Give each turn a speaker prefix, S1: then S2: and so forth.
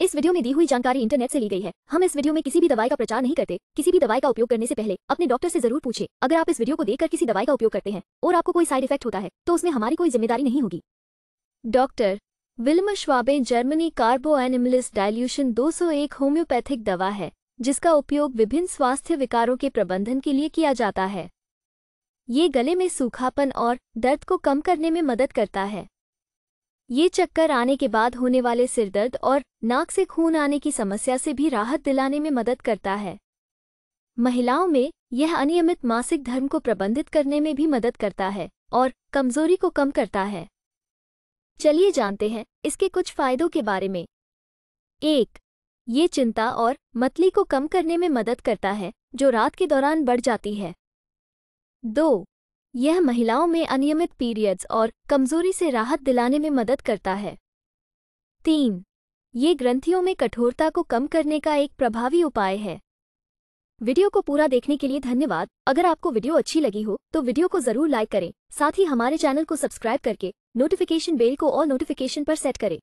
S1: इस वीडियो में दी हुई जानकारी इंटरनेट से ली गई है हम इस वीडियो में किसी भी दवाई का प्रचार नहीं करते किसी भी दवाई का उपयोग करने से पहले अपने डॉक्टर से जरूर पूछे अगर आप इस वीडियो को देखकर किसी दवाई का उपयोग करते हैं और आपको कोई साइड इफेक्ट होता है तो उसमें हमारी कोई जिम्मेदारी नहीं होगी doctor Willmar Schwabe Germany carbo animalis dilution दो होम्योपैथिक दवा है जिसका उपयोग विभिन्न स्वास्थ्य विकारों के प्रबंधन के लिए किया जाता है ये गले में सूखापन और दर्द को कम करने में मदद करता है ये चक्कर आने के बाद होने वाले सिरदर्द और नाक से खून आने की समस्या से भी राहत दिलाने में मदद करता है महिलाओं में यह अनियमित मासिक धर्म को प्रबंधित करने में भी मदद करता है और कमजोरी को कम करता है चलिए जानते हैं इसके कुछ फायदों के बारे में एक ये चिंता और मतली को कम करने में मदद करता है जो रात के दौरान बढ़ जाती है दो यह महिलाओं में अनियमित पीरियड्स और कमजोरी से राहत दिलाने में मदद करता है तीन ये ग्रंथियों में कठोरता को कम करने का एक प्रभावी उपाय है वीडियो को पूरा देखने के लिए धन्यवाद अगर आपको वीडियो अच्छी लगी हो तो वीडियो को जरूर लाइक करें साथ ही हमारे चैनल को सब्सक्राइब करके नोटिफिकेशन बेल को ऑल नोटिफिकेशन पर सेट करें